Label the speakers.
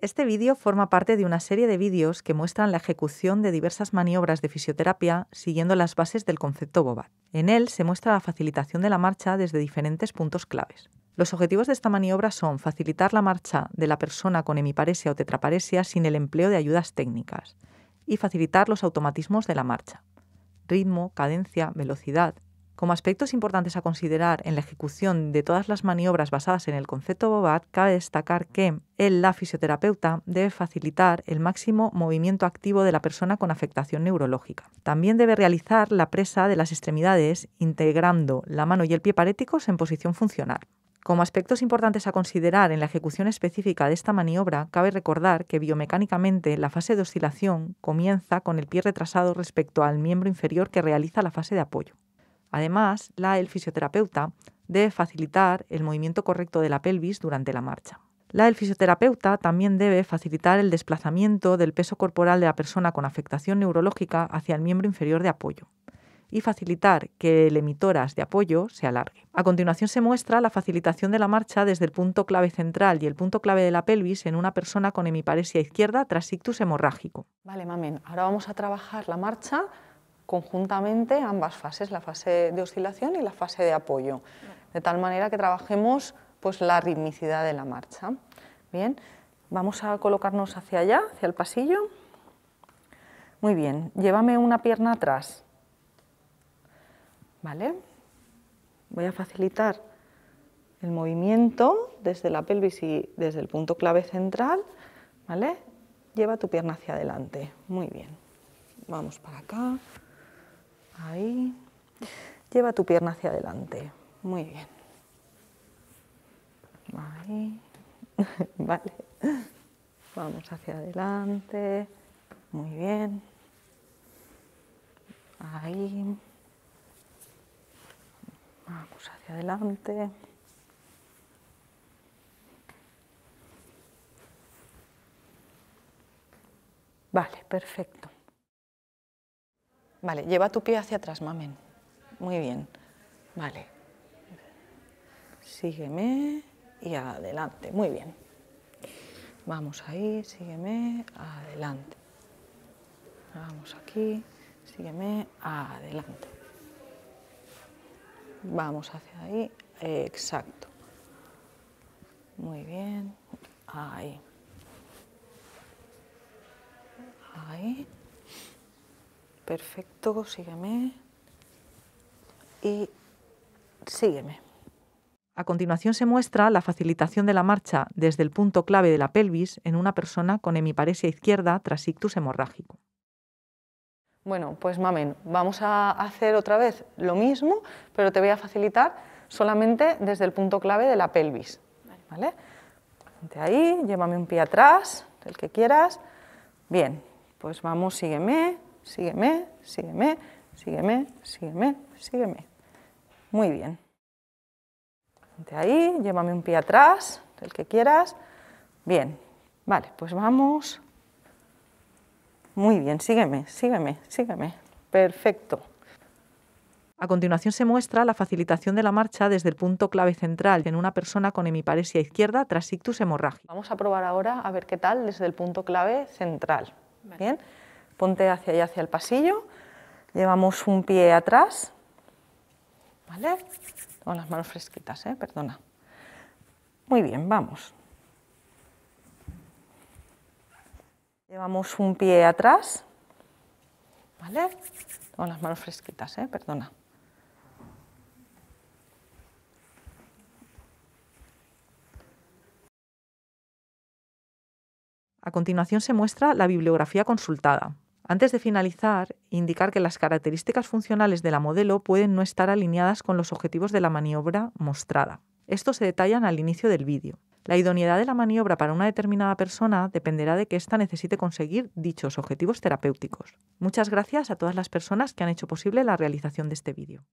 Speaker 1: Este vídeo forma parte de una serie de vídeos que muestran la ejecución de diversas maniobras de fisioterapia siguiendo las bases del concepto BOBAT. En él se muestra la facilitación de la marcha desde diferentes puntos claves. Los objetivos de esta maniobra son facilitar la marcha de la persona con hemiparesia o tetraparesia sin el empleo de ayudas técnicas y facilitar los automatismos de la marcha, ritmo, cadencia, velocidad, como aspectos importantes a considerar en la ejecución de todas las maniobras basadas en el concepto BOBAT, cabe destacar que el la fisioterapeuta debe facilitar el máximo movimiento activo de la persona con afectación neurológica. También debe realizar la presa de las extremidades integrando la mano y el pie paréticos en posición funcional. Como aspectos importantes a considerar en la ejecución específica de esta maniobra, cabe recordar que biomecánicamente la fase de oscilación comienza con el pie retrasado respecto al miembro inferior que realiza la fase de apoyo. Además, la del fisioterapeuta debe facilitar el movimiento correcto de la pelvis durante la marcha. La del fisioterapeuta también debe facilitar el desplazamiento del peso corporal de la persona con afectación neurológica hacia el miembro inferior de apoyo y facilitar que el emitoras de apoyo se alargue. A continuación se muestra la facilitación de la marcha desde el punto clave central y el punto clave de la pelvis en una persona con hemiparesia izquierda tras ictus hemorrágico. Vale, mamen, ahora vamos a trabajar la marcha conjuntamente ambas fases, la fase de oscilación y la fase de apoyo, de tal manera que trabajemos pues, la ritmicidad de la marcha. Bien, vamos a colocarnos hacia allá, hacia el pasillo. Muy bien, llévame una pierna atrás. ¿Vale? Voy a facilitar el movimiento desde la pelvis y desde el punto clave central. ¿Vale? Lleva tu pierna hacia adelante. Muy bien. Vamos para acá. Ahí. Lleva tu pierna hacia adelante. Muy bien. Ahí. vale. Vamos hacia adelante. Muy bien. Ahí. Vamos hacia adelante. Vale, perfecto. Vale, lleva tu pie hacia atrás, mamen. Muy bien. Vale. Sígueme y adelante. Muy bien. Vamos ahí, sígueme, adelante. Vamos aquí, sígueme, adelante. Vamos hacia ahí, exacto. Muy bien, ahí. Perfecto, sígueme. Y sígueme. A continuación se muestra la facilitación de la marcha desde el punto clave de la pelvis en una persona con hemiparesia izquierda tras ictus hemorrágico. Bueno, pues mamen, vamos a hacer otra vez lo mismo, pero te voy a facilitar solamente desde el punto clave de la pelvis. De ahí, llévame un pie atrás, el que quieras. Bien, pues vamos, sígueme sígueme, sígueme, sígueme, sígueme, sígueme. Muy bien. De ahí, llévame un pie atrás, el que quieras. Bien, vale, pues vamos. Muy bien, sígueme, sígueme, sígueme. Perfecto. A continuación se muestra la facilitación de la marcha desde el punto clave central en una persona con hemiparesia izquierda tras ictus hemorragia. Vamos a probar ahora a ver qué tal desde el punto clave central. Bien. Ponte hacia allá, hacia el pasillo. Llevamos un pie atrás. ¿Vale? Con las manos fresquitas, ¿eh? Perdona. Muy bien, vamos. Llevamos un pie atrás. ¿Vale? Con las manos fresquitas, ¿eh? Perdona. A continuación se muestra la bibliografía consultada. Antes de finalizar, indicar que las características funcionales de la modelo pueden no estar alineadas con los objetivos de la maniobra mostrada. Esto se detallan al inicio del vídeo. La idoneidad de la maniobra para una determinada persona dependerá de que ésta necesite conseguir dichos objetivos terapéuticos. Muchas gracias a todas las personas que han hecho posible la realización de este vídeo.